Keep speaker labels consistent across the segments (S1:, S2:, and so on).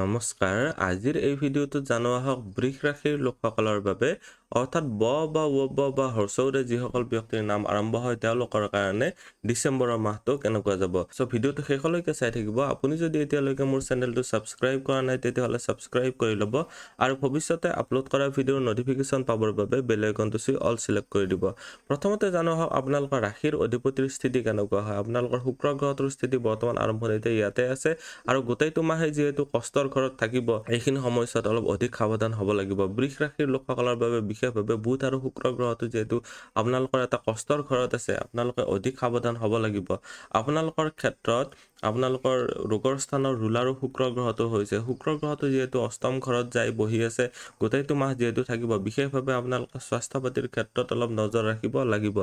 S1: নমস্কাৰ আজিৰ এই ভিডিঅ'টোত জানো আহক বৃষ ৰাশিৰ লোকসকলৰ বাবে অৰ্থাৎ ব বা ৱ ব বা হ্ৰস্বৰে যিসকল ব্যক্তিৰ নাম আৰম্ভ হয় তেওঁলোকৰ কাৰণে ডিচেম্বৰৰ মাহটো কেনেকুৱা যাব চ' ভিডিঅ'টো শেষলৈকে চাই থাকিব আপুনি যদি এতিয়ালৈকে মোৰ চেনেলটো ছাবস্ক্ৰাইব কৰা নাই তেতিয়াহ'লে ছাবস্ক্ৰাইব কৰি ল'ব আৰু ভৱিষ্যতে আপলোড কৰা ভিডিঅ'ৰ ন'টিফিকেশ্যন পাবৰ বাবে বেলেগনটো চুই অল চিলেক্ট কৰি দিব প্ৰথমতে জানো হওক আপোনালোকৰ ৰাশিৰ অধিপতিৰ স্থিতি কেনেকুৱা হয় আপোনালোকৰ শুক্ৰ গ্ৰহটোৰ স্থিতি বৰ্তমান আৰম্ভণিতে ইয়াতে আছে আৰু গোটেইটো মাহে যিহেতু কষ্টৰ ঘৰত থাকিব এইখিনি সময়ছোৱাত অলপ অধিক সাৱধান হ'ব লাগিব বৃষ ৰাশিৰ লোকসকলৰ বাবে বিশেষ বিশেষভাৱে বুধ আৰু শুক্ৰ গ্ৰহটো যিহেতু আপোনালোকৰ এটা কষ্টৰ ঘৰত আছে আপোনালোকে অধিক সাৱধান হ'ব লাগিব আপোনালোকৰ ক্ষেত্ৰত আপোনালোকৰ ৰোগৰ স্থানৰ ৰোল আৰু শুক্ৰ গ্ৰহটো হৈছে শুক্ৰ গ্ৰহটো যিহেতু অষ্টম ঘৰত যাই বহি আছে গোটেইটো মাহ যিহেতু থাকিব বিশেষভাৱে আপোনালোকে স্বাস্থ্য পাতিৰ ক্ষেত্ৰত অলপ নজৰ ৰাখিব লাগিব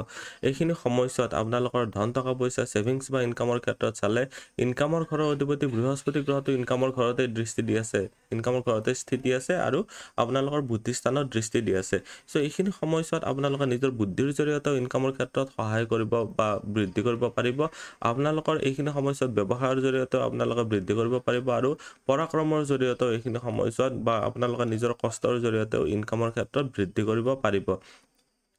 S1: এইখিনি সময়ছোৱাত আপোনালোকৰ ধন টকা পইচা ছেভিংছ বা ইনকামৰ ক্ষেত্ৰত চালে ইনকামৰ ঘৰৰ অধিপতি বৃহস্পতি গ্ৰহটো ইনকামৰ ঘৰতে দৃষ্টি দি আছে ইনকামৰ ঘৰতে স্থিতি আছে আৰু আপোনালোকৰ বুদ্ধিস্থানত দৃষ্টি দি আছে চ' এইখিনি সময়ছোৱাত আপোনালোকে নিজৰ বুদ্ধিৰ জৰিয়তেও ইনকামৰ ক্ষেত্ৰত সহায় কৰিব বা বৃদ্ধি কৰিব পাৰিব আপোনালোকৰ এইখিনি সময়ছোৱাত ব্যৱসায়ৰ জৰিয়তেও আপোনালোকে বৃদ্ধি কৰিব পাৰিব আৰু পৰাক্ৰমৰ জৰিয়তেও এইখিনি সময়ছোৱাত বা আপোনালোকে নিজৰ কষ্টৰ জৰিয়তেও ইনকামৰ ক্ষেত্ৰত বৃদ্ধি কৰিব পাৰিব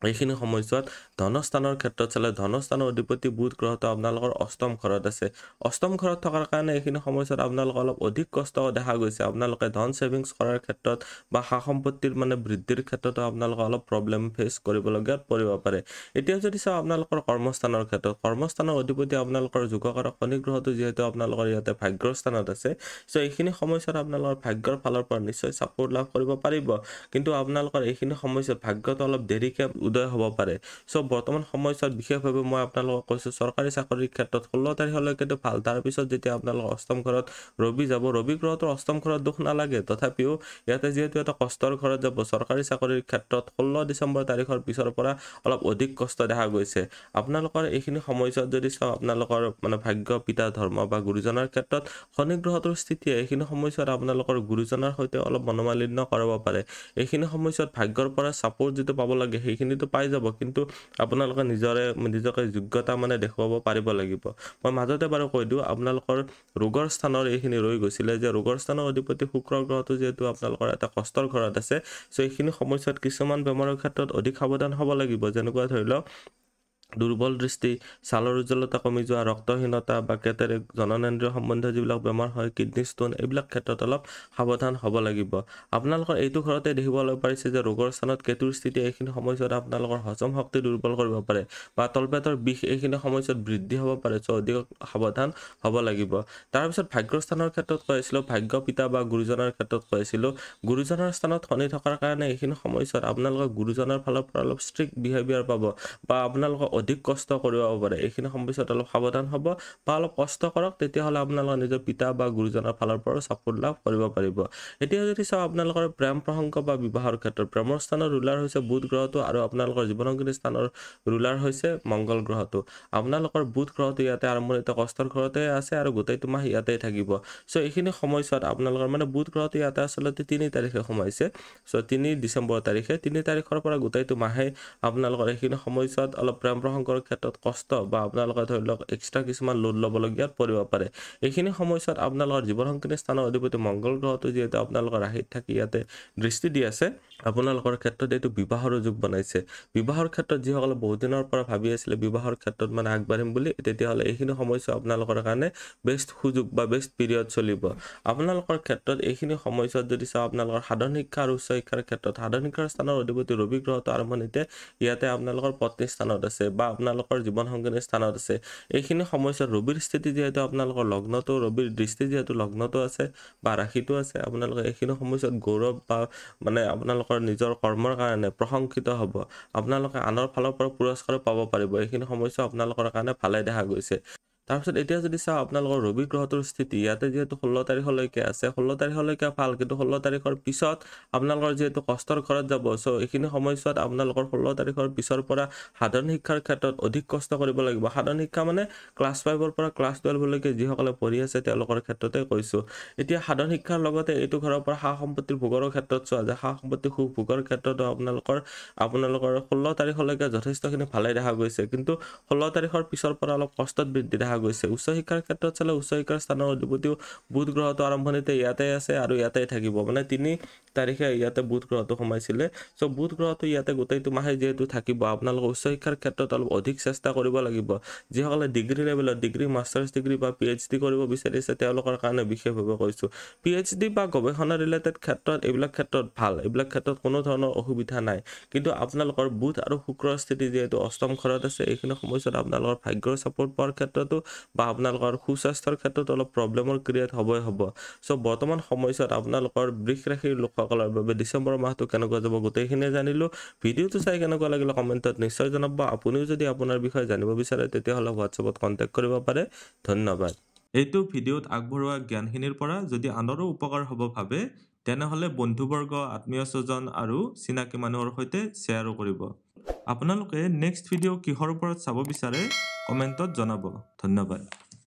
S1: এইখিনি সময়ছোৱাত ধনস্থানৰ ক্ষেত্ৰত চালে ধনস্থানৰ অধিপতি বুধ গ্ৰহটো আপোনালোকৰ অষ্টম ঘৰত আছে অষ্টম ঘৰত থকাৰ কাৰণে এইখিনি সময়ছোৱাত আপোনালোকৰ অলপ অধিক কষ্ট দেখা গৈছে আপোনালোকে ধন ছেভিংছ কৰাৰ ক্ষেত্ৰত বা সা সম্পত্তিৰ মানে বৃদ্ধিৰ ক্ষেত্ৰতো আপোনালোকে অলপ প্ৰব্লেম ফেচ কৰিবলগীয়া পৰিব পাৰে এতিয়া যদি চাওঁ আপোনালোকৰ কৰ্মস্থানৰ ক্ষেত্ৰত কৰ্মস্থানৰ অধিপতি আপোনালোকৰ যোগকৰ খনি গ্ৰহটো যিহেতু আপোনালোকৰ ইয়াতে ভাগ্যৰ স্থানত আছে চ' এইখিনি সময়ছোৱাত আপোনালোকৰ ভাগ্যৰ ফালৰ পৰা নিশ্চয় ছাপৰ্ট লাভ কৰিব পাৰিব কিন্তু আপোনালোকৰ এইখিনি সময়ছোৱাত ভাগ্যটো অলপ দেৰিকৈ উদয় হ'ব পাৰে চ' বৰ্তমান সময়ছোৱাত বিশেষভাৱে মই আপোনালোকক কৈছোঁ চৰকাৰী চাকৰিৰ ক্ষেত্ৰত ষোল্ল তাৰিখলৈকে ভাল তাৰপিছত যেতিয়া আপোনালোক অষ্টম ঘৰত ৰবি যাব ৰবি গ্ৰহটো অষ্টম ঘৰত দুখ নালাগে তথাপিও ইয়াতে যিহেতু এটা কষ্টৰ ঘৰত যাব চৰকাৰী চাকৰিৰ ক্ষেত্ৰত ষোল্ল ডিচেম্বৰ তাৰিখৰ পিছৰ পৰা অলপ অধিক কষ্ট দেখা গৈছে আপোনালোকৰ এইখিনি সময়ছোৱাত যদি চাওঁ আপোনালোকৰ মানে ভাগ্য পিতা ধৰ্ম বা গুৰুজনাৰ ক্ষেত্ৰত শনি গ্ৰহটোৰ স্থিতিয়ে এইখিনি সময়ছোৱাত আপোনালোকৰ গুৰুজনাৰ সৈতে অলপ মনোমালিন্য কৰাব পাৰে এইখিনি সময়ছোৱাত ভাগ্যৰ পৰা ছাপোৰ্ট যিটো পাব লাগে সেইখিনি কিন্তু পাই যাব কিন্তু আপোনালোকে নিজৰে নিজকে যোগ্যতা মানে দেখুৱাব পাৰিব লাগিব মই মাজতে বাৰু কৈ দিওঁ আপোনালোকৰ ৰোগৰ স্থানৰ এইখিনি ৰৈ গৈছিলে যে ৰোগৰ স্থানৰ অধিপতি শুক্ৰ গ্ৰহটো যিহেতু আপোনালোকৰ এটা কষ্টৰ ঘৰত আছে চ' এইখিনি সময়ছোৱাত কিছুমান বেমাৰৰ ক্ষেত্ৰত অধিক সাৱধান হ'ব লাগিব যেনেকুৱা ধৰি লওক দুৰ্বল দৃষ্টি ছালৰ উজ্জ্বলতা কমি যোৱা ৰক্তহীনতা বা কেতেৰে জননেন্দ্ৰীয় সম্বন্ধীয় যিবিলাক বেমাৰ হয় কিডনী ষ্টোন এইবিলাক ক্ষেত্ৰত অলপ সাৱধান হ'ব লাগিব আপোনালোকৰ এইটো ঘৰতে দেখিবলৈ পাৰিছে যে ৰোগৰ স্থানত কেতুৰ স্থিতি এইখিনি সময়ছোৱাত আপোনালোকৰ হজম শক্তি দুৰ্বল কৰিব পাৰে বা তলপেটৰ বিষ এইখিনি সময়ছোৱাত বৃদ্ধি হ'ব পাৰে চ' অধিক সাৱধান হ'ব লাগিব তাৰপিছত ভাগ্যস্থানৰ ক্ষেত্ৰত কৈ আছিলোঁ ভাগ্য পিতা বা গুৰুজনাৰ ক্ষেত্ৰত কৈ আছিলোঁ গুৰুজনাৰ স্থানত শনি থকাৰ কাৰণে এইখিনি সময়ছোৱাত আপোনালোকৰ গুৰুজনৰ ফালৰ পৰা অলপ ষ্ট্ৰিক্ট বিহেভিয়াৰ পাব বা আপোনালোকৰ অধিক কষ্ট কৰিব পাৰে এইখিনি সময়ত অলপ সাৱধান হ'ব বা অলপ কষ্ট কৰক তেতিয়াহ'লে আপোনালোকৰ নিজৰ পিতা বা গুৰুজনৰ ফালৰ পৰাও ছাপোৰ্ট লাভ কৰিব পাৰিব এতিয়া যদি চাওঁ আপোনালোকৰ প্ৰেম প্ৰসংগ বা বিবাহৰ ক্ষেত্ৰত প্ৰেমৰ স্থানৰ ৰুলাৰ হৈছে বুধ গ্ৰহটো আৰু আপোনালোকৰ জীৱনসংগী স্থানৰ ৰুলাৰ হৈছে মংগল গ্ৰহটো আপোনালোকৰ বুধ গ্ৰহটো ইয়াতে আৰম্ভণিত কষ্টৰ ঘৰতে আছে আৰু গোটেইটো মাহ ইয়াতেই থাকিব চ' এইখিনি সময়ছোৱাত আপোনালোকৰ মানে বুধ গ্ৰহটো ইয়াতে আচলতে তিনি তাৰিখে সোমাইছে চ' তিনি ডিচেম্বৰ তাৰিখে তিনি তাৰিখৰ পৰা গোটেইটো মাহে আপোনালোকৰ এইখিনি সময়ছোৱাত অলপ প্ৰেম প্ৰসংগ গ্ৰহণ কৰাৰ ক্ষেত্ৰত কষ্ট বা আপোনালোকে ধৰি লওক এক্সট্ৰা কিছুমান লোন ল'বলগীয়া পৰিব পাৰে এইখিনি সময়ছোৱাত আপোনালোকৰ জীৱন সংকৃতি স্থানৰ অধিপতি মংগল গ্ৰহটো যিহেতু আপোনালোকৰ ৰাহিত থাকি ইয়াতে দৃষ্টি দি আছে আপোনালোকৰ ক্ষেত্ৰত এইটো বিবাহৰো যুগ বনাইছে বিবাহৰ ক্ষেত্ৰত যিসকলে বহুত দিনৰ পৰা ভাবি আছিলে বিবাহৰ ক্ষেত্ৰত মানে আগবাঢ়িম বুলি তেতিয়াহ'লে এইখিনি সময়ছোৱা আপোনালোকৰ কাৰণে বেষ্ট সুযোগ বা বেষ্ট পিৰিয়ড চলিব আপোনালোকৰ ক্ষেত্ৰত এইখিনি সময়ছোৱাত যদি চাওঁ আপোনালোকৰ সাধাৰণ শিক্ষা আৰু উচ্চ শিক্ষাৰ ক্ষেত্ৰত সাধাৰণ শিক্ষাৰ স্থানৰ অধিপতি ৰবি গ্ৰহটো আৰম্ভণিতে ইয়াতে আপোনালোকৰ পত্নী স্থানত আছে বা আপোনালোকৰ জীৱন সংগীনৰ স্থানত আছে এইখিনি সমস্যা ৰবিৰ স্থিতি যিহেতু আপোনালোকৰ লগ্নটো ৰবিৰ দৃষ্টি যিহেতু লগ্নটো আছে বা ৰাশিটো আছে আপোনালোকে এইখিনি সমস্যাত গৌৰৱ বা মানে আপোনালোকৰ নিজৰ কৰ্মৰ কাৰণে প্ৰশংসিত হ'ব আপোনালোকে আনৰ ফালৰ পৰা পুৰস্কাৰো পাব পাৰিব এইখিনি সমস্যা আপোনালোকৰ কাৰণে ভালে দেখা গৈছে তাৰপিছত এতিয়া যদি চাওঁ আপোনালোকৰ ৰবি গ্ৰহটোৰ স্থিতি ইয়াতে যিহেতু ষোল্ল তাৰিখলৈকে আছে ষোল্ল তাৰিখলৈকে ভাল কিন্তু ষোল্ল তাৰিখৰ পিছত আপোনালোকৰ যিহেতু কষ্টৰ ঘৰত যাব চ' এইখিনি সময়ছোৱাত আপোনালোকৰ ষোল্ল তাৰিখৰ পিছৰ পৰা সাধাৰণ শিক্ষাৰ ক্ষেত্ৰত অধিক কষ্ট কৰিব লাগিব সাধাৰণ শিক্ষা মানে ক্লাছ ফাইভৰ পৰা ক্লাছ টুৱেলভলৈকে যিসকলে পঢ়ি আছে তেওঁলোকৰ ক্ষেত্ৰতে কৈছোঁ এতিয়া সাধাৰণ শিক্ষাৰ লগতে এইটো ঘৰৰ পৰা সা সম্পত্তিৰ ভোগৰ ক্ষেত্ৰত চোৱা যায় সা সম্পত্তি সুখ ভোগৰ ক্ষেত্ৰতো আপোনালোকৰ আপোনালোকৰ ষোল্ল তাৰিখলৈকে যথেষ্টখিনি ভালেই দেখা গৈছে কিন্তু ষোল্ল তাৰিখৰ পিছৰ পৰা অলপ কষ্টত বৃদ্ধি দেখা দেখা গৈছে উচ্চ শিক্ষাৰ ক্ষেত্ৰত চালে উচ্চ শিক্ষাৰ স্থানৰ অধিপতিও বুধ গ্ৰহটো আৰম্ভণিতে ইয়াতে আছে আৰু ইয়াতে থাকিব মানে তিনি তাৰিখে ইয়াতে বুধ গ্ৰহটো সোমাইছিলে চ' বুধ গ্ৰহটো ইয়াতে গোটেইটো মাহে যিহেতু থাকিব আপোনালোকে উচ্চ শিক্ষাৰ ক্ষেত্ৰত অলপ অধিক চেষ্টা কৰিব লাগিব যিসকলে ডিগ্ৰী লেভেলত ডিগ্ৰী মাষ্টাৰ্ছ ডিগ্ৰী বা পি এইচ ডি কৰিব বিচাৰিছে তেওঁলোকৰ কাৰণে বিশেষভাৱে কৈছোঁ পি এইচ ডি বা গৱেষণা ৰিলেটেড ক্ষেত্ৰত এইবিলাক ক্ষেত্ৰত ভাল এইবিলাক ক্ষেত্ৰত কোনো ধৰণৰ অসুবিধা নাই কিন্তু আপোনালোকৰ বুধ আৰু শুক্ৰৰ স্থিতি যিহেতু অষ্টম ঘৰত আছে এইখিনি সময়ছোৱাত আপোনালোকৰ ভাগ্যৰ ছাপোৰ্ট পোৱাৰ ক্ষেত্ৰতো বা আপোনালোকৰ সুস্বাস্থ্যৰ ক্ষেত্ৰত অলপ প্ৰব্লেমৰ ক্ৰিয়েট হ'বই হ'ব চ' বৰ্তমান সময়ছোৱাত আপোনালোকৰ বৃষ ৰাশিৰ লোকসকলৰ বাবে ডিচেম্বৰ মাহটো কেনেকুৱা যাব গোটেইখিনিয়ে জানিলোঁ ভিডিঅ'টো চাই কেনেকুৱা লাগিলে কমেণ্টত নিশ্চয় জনাব আপুনিও যদি আপোনাৰ বিষয়ে জানিব বিচাৰে তেতিয়াহ'লে হোৱাটছএপত কণ্টেক্ট কৰিব পাৰে ধন্যবাদ এইটো ভিডিঅ'ত আগবঢ়োৱা জ্ঞানখিনিৰ পৰা যদি আনৰো উপকাৰ হ'ব ভাবে তেনেহ'লে বন্ধুবৰ্গ আত্মীয় স্বজন আৰু চিনাকি মানুহৰ সৈতে শ্বেয়াৰো কৰিব আপোনালোকে নেক্সট ভিডিঅ' কিহৰ ওপৰত চাব বিচাৰে কমেণ্টত জনাব ধন্যবাদ